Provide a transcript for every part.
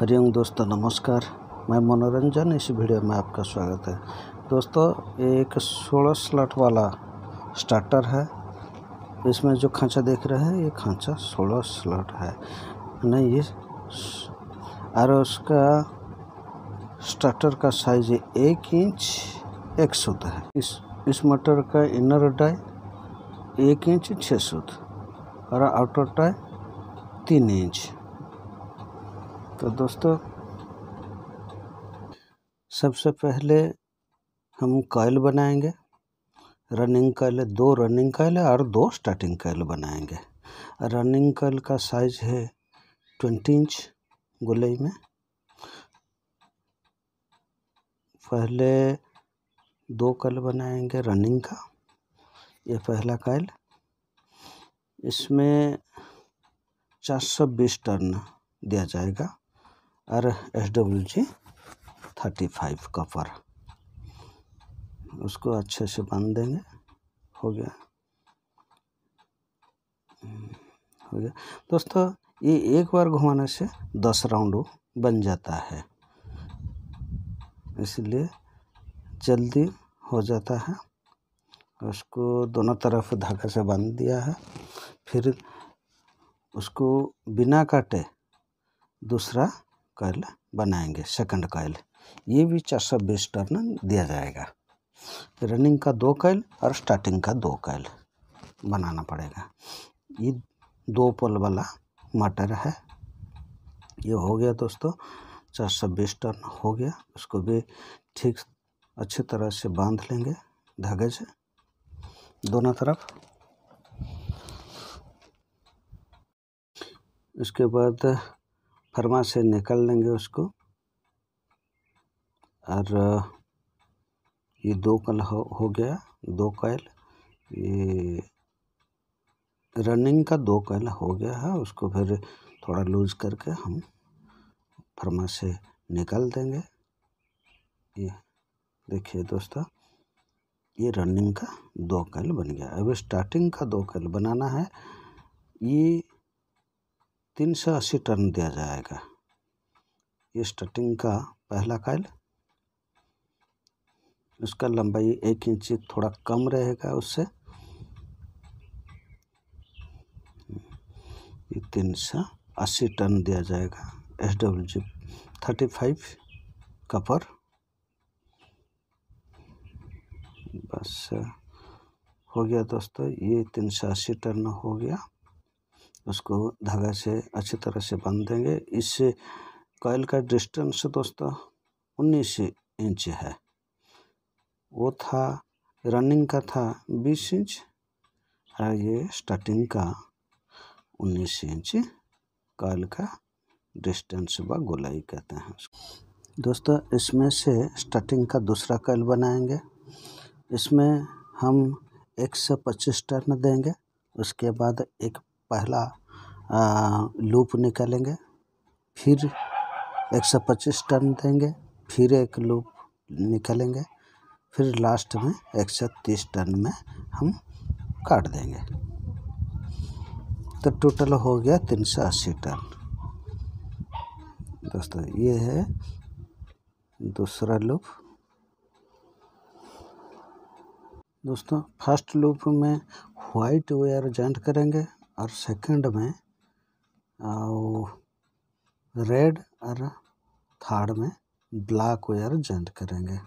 हरिओम दोस्तों नमस्कार मैं मनोरंजन इस वीडियो में आपका स्वागत है दोस्तों एक सोलह स्लॉट वाला स्टार्टर है इसमें जो खांचा देख रहे हैं ये खांचा सोलह स्लॉट है नहीं ये और उसका स्टार्टर का साइज एक इंच एक सूत है इस इस मटर का इनर डाई एक इंच छः सूत और आउटर टाई तीन इंच तो दोस्तों सबसे पहले हम कॉयल बनाएंगे रनिंग कॉयल दो रनिंग कॉयल और दो स्टार्टिंग कॉयल बनाएंगे रनिंग कॉयल का साइज है ट्वेंटी इंच गोलाई में पहले दो कल बनाएंगे रनिंग का ये पहला कायल इसमें 420 टर्न दिया जाएगा और S W G thirty five copper उसको अच्छे से बांध देंगे हो गया हम्म, हो गया दोस्तों ये एक बार घुमाने से दस राउंड बन जाता है इसलिए जल्दी हो जाता है उसको दोनों तरफ धागे से बांध दिया है फिर उसको बिना काटे दूसरा कॉयल बनाएंगे सेकंड कॉयल ये भी चार सौ बीस टर्न दिया जाएगा रनिंग का दो कॉयल और स्टार्टिंग का दो कॉयल बनाना पड़ेगा ये दो पोल वाला मटर है ये हो गया दोस्तों चार सौ बीस टर्न हो गया उसको भी ठीक अच्छी तरह से बांध लेंगे धागे से दोनों तरफ इसके बाद परिक्रमा से निकल लेंगे उसको और ये दो कल हो, हो गया दो कैल ये रनिंग का दो कैल हो गया है उसको फिर थोड़ा लूज करके हम फर्मा से निकल देंगे ये देखिए दोस्तों ये रनिंग का दो कैल बन गया अब स्टार्टिंग का दो कैल बनाना है ये तीन सौ अस्सी टर्न दिया जाएगा ये स्टार्टिंग का पहला कायल उसका लंबाई एक इंच थोड़ा कम रहेगा उससे ये तीन सौ अस्सी टन दिया जाएगा S W G thirty five copper बस हो गया दोस्तों ये तीन सौ अस्सी टन हो गया उसको धागा से अच्छी तरह से बांध देंगे इससे कॉयल का डिस्टेंस दोस्तों उन्नीस इंच है वो था रनिंग का था बीस इंच और ये स्टार्टिंग का उन्नीस इंच कॉयल का डिस्टेंस व गोलाई कहते हैं दोस्तों इसमें से स्टार्टिंग का दूसरा कॉयल बनाएंगे इसमें हम एक सौ पच्चीस टर्न देंगे उसके बाद एक पहला लूप निकालेंगे फिर एक सौ पच्चीस टर्न देंगे फिर एक लूप निकालेंगे फिर लास्ट में एक सौ तीस टर्न में हम काट देंगे तो टोटल हो गया तीन सौ अस्सी टर्न दोस्तों ये है दूसरा लूप दोस्तों फर्स्ट लूप में वाइट वेयर जॉइंट करेंगे और सेकंड में और रेड और थर्ड में ब्लैक वेयर जॉइंट करेंगे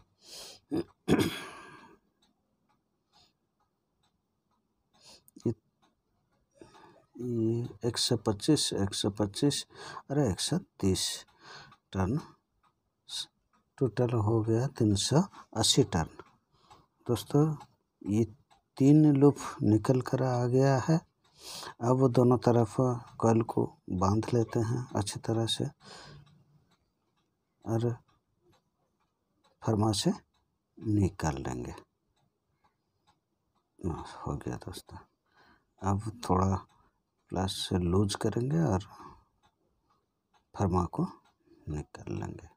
ये एक सौ पच्चीस एक सौ पच्चीस और एक सौ तीस टन टोटल हो गया तीन सौ अस्सी टन दोस्तों ये तीन लूप निकल कर आ गया है अब वो दोनों तरफ कल को बांध लेते हैं अच्छी तरह से और फरमा से निकाल लेंगे हाँ, हो गया दोस्तों अब थोड़ा प्लस से लूज करेंगे और फरमा को निकाल लेंगे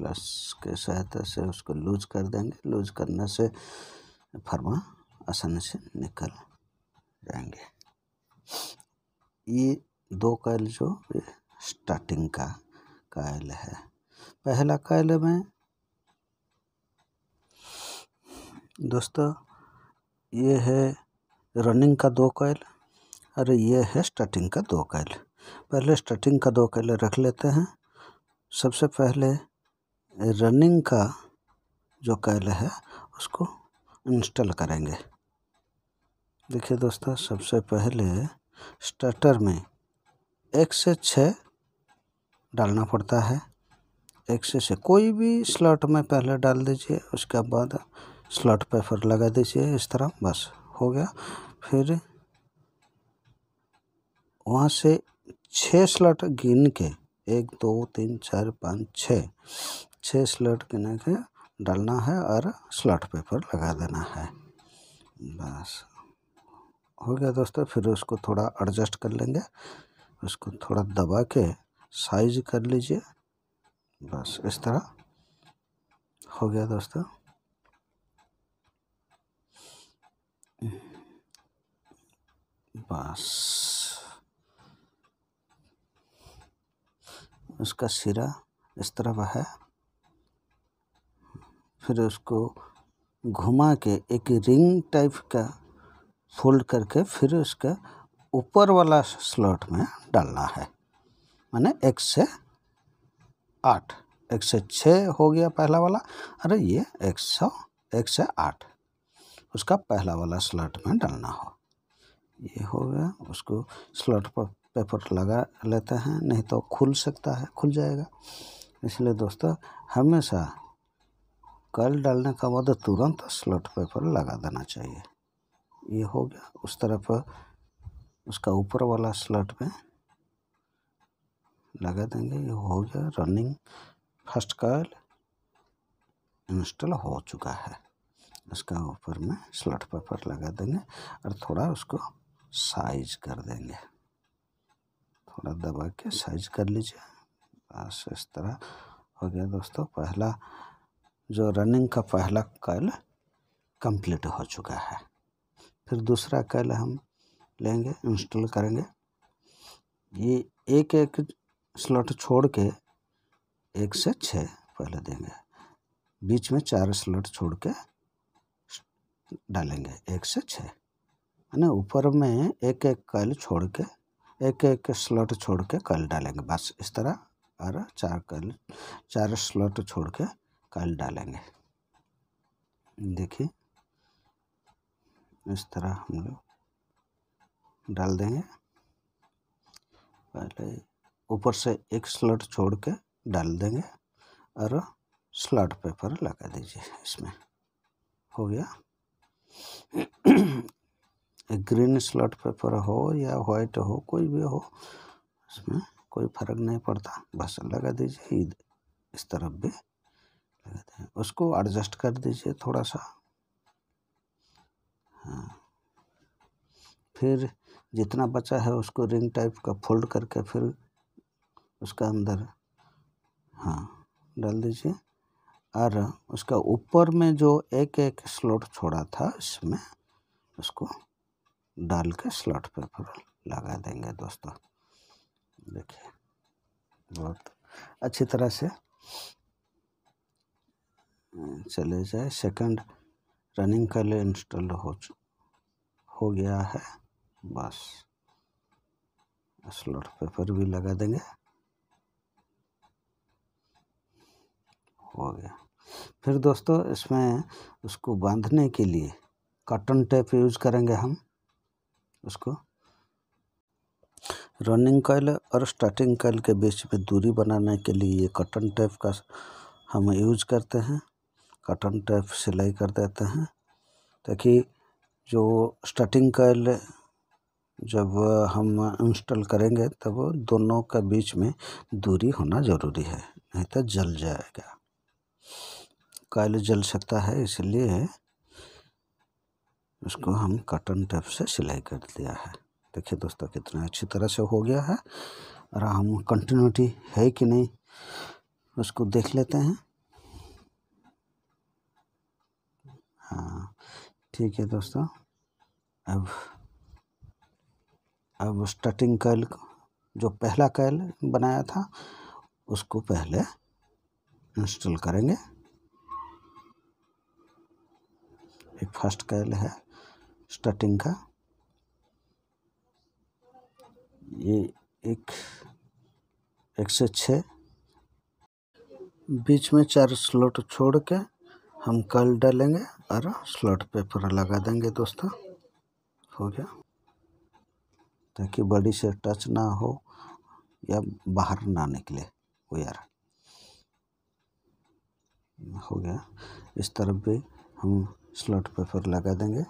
प्लस के सहायता से उसको लूज कर देंगे लूज करने से फर्मा आसानी से निकल जाएंगे ये दो कायल जो स्टार्टिंग का कायल है पहला कायल में दोस्तों ये है रनिंग का दो कायल और ये है स्टार्टिंग का दो कायल पहले स्टार्टिंग का दो कायल रख लेते हैं सबसे पहले रनिंग का जो कैल है उसको इंस्टॉल करेंगे देखिए दोस्तों सबसे पहले स्टार्टर में एक से छ डालना पड़ता है एक से छः कोई भी स्लॉट में पहले डाल दीजिए उसके बाद स्लॉट पेपर लगा दीजिए इस तरह बस हो गया फिर वहाँ से छः स्लॉट गिन के एक दो तीन चार पाँच छः छः स्लॉट गिन के डालना है और स्लॉट पेपर लगा देना है बस हो गया दोस्तों फिर उसको थोड़ा एडजस्ट कर लेंगे उसको थोड़ा दबा के साइज कर लीजिए बस इस तरह हो गया दोस्तों बस उसका सिरा इस तरह है फिर उसको घुमा के एक रिंग टाइप का फोल्ड करके फिर उसका ऊपर वाला स्लॉट में डालना है मैंने एक से आठ एक से छः हो गया पहला वाला अरे ये एक सौ एक से आठ उसका पहला वाला स्लॉट में डालना हो ये हो गया उसको स्लॉट पर पेपर लगा लेते हैं नहीं तो खुल सकता है खुल जाएगा इसलिए दोस्तों हमेशा कल डालने का बाद तुरंत स्लॉट पेपर लगा देना चाहिए ये हो गया उस तरफ उसका ऊपर वाला स्लॉट में लगा देंगे ये हो गया रनिंग फर्स्ट कॉल इंस्टॉल हो चुका है उसका ऊपर में स्लॉट पेपर लगा देंगे और थोड़ा उसको साइज कर देंगे थोड़ा दबा के साइज कर लीजिए बस इस तरह हो गया दोस्तों पहला जो रनिंग का पहला कल कंप्लीट हो चुका है फिर दूसरा कल हम लेंगे इंस्टॉल करेंगे ये एक एक स्लॉट छोड़ के एक से छः पहले देंगे बीच में चार स्लॉट छोड़ के डालेंगे एक से छः है ना ऊपर में एक एक कल छोड़ के एक एक स्लॉट छोड़ के कल डालेंगे बस इस तरह और चार कल चार स्लॉट छोड़ के कल डालेंगे देखिए इस तरह हम लोग डाल देंगे पहले ऊपर से एक स्लट छोड़ के डाल देंगे और स्लट पेपर लगा दीजिए इसमें हो गया ग्रीन स्लट पेपर हो या वाइट हो कोई भी हो इसमें कोई फर्क नहीं पड़ता बस लगा दीजिए इस तरफ भी हैं उसको एडजस्ट कर दीजिए थोड़ा सा हाँ फिर जितना बचा है उसको रिंग टाइप का फोल्ड करके फिर उसका अंदर हाँ डाल दीजिए और उसका ऊपर में जो एक एक स्लॉट छोड़ा था इसमें उसको डाल के स्लॉट पर फिर लगा देंगे दोस्तों देखिए बहुत अच्छी तरह से चले जाए सेकंड रनिंग कर ले इंस्टॉल हो चु हो गया है बस स्लॉट पेपर भी लगा देंगे हो गया फिर दोस्तों इसमें उसको बांधने के लिए कॉटन टेप यूज करेंगे हम उसको रनिंग कॉल और स्टार्टिंग कॉल के बीच में दूरी बनाने के लिए ये कॉटन टेप का हम यूज करते हैं कटन टाइप सिलाई कर देते हैं ताकि जो स्टार्टिंग कॉल जब हम इंस्टॉल करेंगे तब दोनों के बीच में दूरी होना ज़रूरी है नहीं तो जल जाएगा कॉल जल सकता है इसलिए उसको हम कटन टेप से सिलाई कर दिया है देखिए दोस्तों कितना अच्छी तरह से हो गया है और हम कंटिन्यूटी है कि नहीं उसको देख लेते हैं हाँ ठीक है दोस्तों अब अब स्टार्टिंग कैल जो पहला कैल बनाया था उसको पहले इंस्टॉल करेंगे एक फर्स्ट कैल है स्टार्टिंग का ये एक एक से छः बीच में चार स्लॉट छोड़ के हम कल डालेंगे और स्लॉट पेपर लगा देंगे दोस्तों हो गया ताकि बॉडी से टच ना हो या बाहर ना निकले वायर हो गया इस तरफ भी हम स्लॉट पेपर लगा देंगे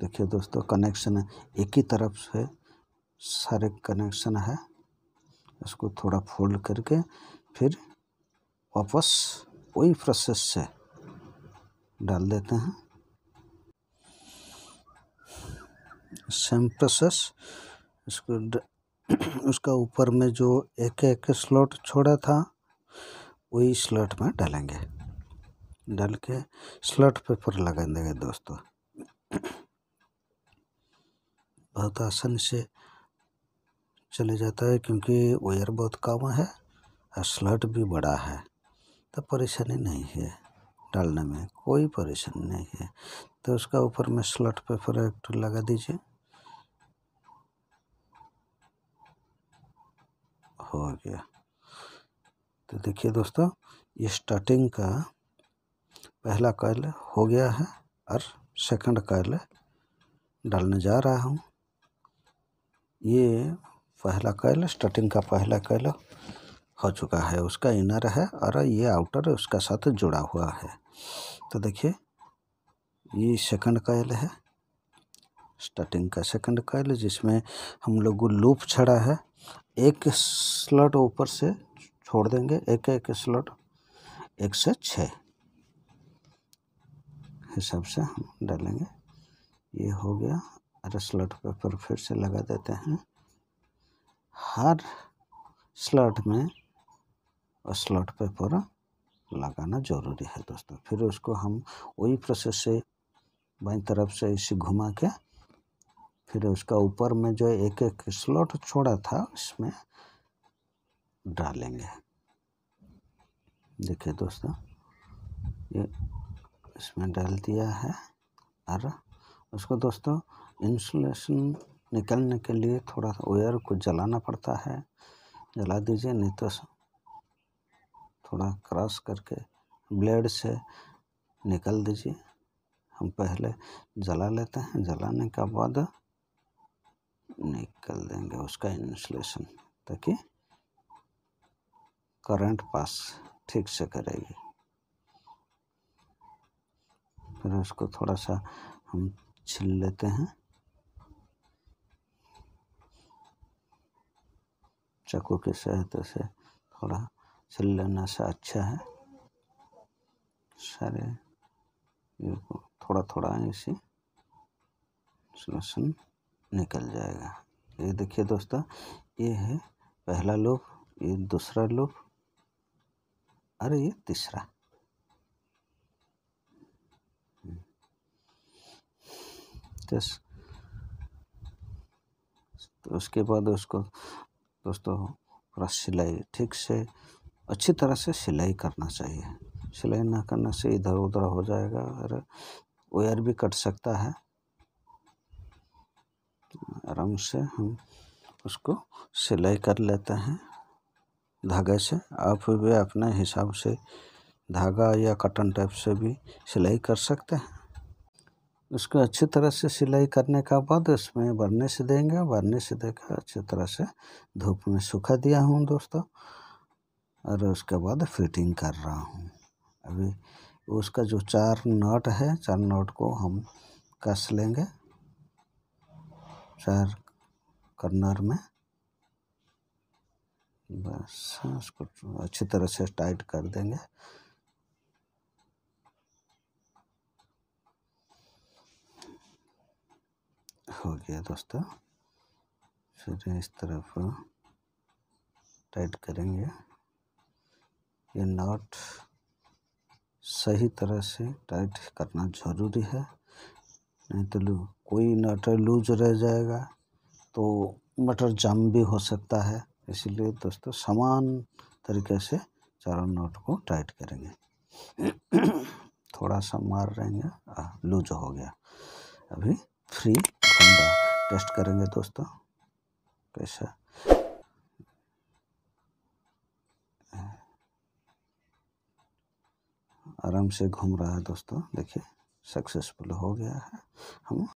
देखिए दोस्तों कनेक्शन एक ही तरफ से सारे कनेक्शन है इसको थोड़ा फोल्ड करके फिर वापस वही प्रोसेस से डाल देते हैं सेम प्रोसेस इसको उसका ऊपर में जो एक एक स्लॉट छोड़ा था वही स्लॉट में डालेंगे डाल के स्लॉट पेपर लगा देंगे दोस्तों बहुत आसानी से चले जाता है क्योंकि वायर बहुत कम है और स्लॉट भी बड़ा है तो परेशानी नहीं है डालने में कोई परेशानी नहीं है तो उसका ऊपर में स्लॉट पेपर एक तो लगा दीजिए हो गया तो देखिए दोस्तों ये स्टार्टिंग का पहला कॉयल हो गया है और सेकंड कॉयल डालने जा रहा हूँ ये पहला कॉयल स्टार्टिंग का पहला कॉयल हो चुका है उसका इनर है और ये आउटर उसका साथ जुड़ा हुआ है तो देखिए ये सेकंड कॉयल है स्टार्टिंग का सेकंड कॉयल जिसमें हम लोग को लूप छड़ा है एक स्लॉट ऊपर से छोड़ देंगे एक एक स्लॉट एक से छः हिसाब से हम डालेंगे ये हो गया अरे स्लॉट पेपर फिर से लगा देते हैं हर स्लॉट में स्लॉट पेपर लगाना जरूरी है दोस्तों फिर उसको हम वही प्रोसेस से बाई तरफ से इसे घुमा के फिर उसका ऊपर में जो एक एक स्लॉट छोड़ा था उसमें डालेंगे देखिए दोस्तों ये इसमें डाल दिया है और उसको दोस्तों इंसुलेशन निकलने के लिए थोड़ा सा वायर को जलाना पड़ता है जला दीजिए नहीं तो थोड़ा क्रॉस करके ब्लेड से निकल दीजिए हम पहले जला लेते हैं जलाने के बाद निकल देंगे उसका इंसुलेशन ताकि करंट पास ठीक से करेगी फिर उसको थोड़ा सा हम छिल लेते हैं चाकू की सहायता से थोड़ा सिलना सा अच्छा है सारे को थोड़ा थोड़ा ऐसे सोलूशन निकल जाएगा ये देखिए दोस्तों ये है पहला लोप ये दूसरा लोप अरे ये तीसरा तो, तो उसके बाद उसको दोस्तों पूरा सिलाई ठीक से अच्छी तरह से सिलाई करना चाहिए सिलाई ना करने से इधर उधर हो जाएगा और वेयर भी कट सकता है आराम से हम उसको सिलाई कर लेते हैं धागे से आप भी अपने हिसाब से धागा या कटन टाइप से भी सिलाई कर सकते हैं उसको अच्छी तरह से सिलाई करने का बाद उसमें बरने से देंगे बरने से देकर अच्छी तरह से धूप में सूखा दिया हूँ दोस्तों और उसके बाद फिटिंग कर रहा हूँ अभी उसका जो चार नट है चार नट को हम कस लेंगे चार कर्नर में बस उसको अच्छी तरह से टाइट कर देंगे हो गया दोस्तों फिर इस तरफ टाइट करेंगे ये नॉट सही तरह से टाइट करना ज़रूरी है नहीं तो लू कोई नट लूज रह जाएगा तो मटर जम भी हो सकता है इसीलिए दोस्तों समान तरीके से चारों नट को टाइट करेंगे थोड़ा सा मार रहेंगे लूज हो गया अभी फ्री ठंडा टेस्ट करेंगे दोस्तों कैसा आराम से घूम रहा है दोस्तों देखिए सक्सेसफुल हो गया है हम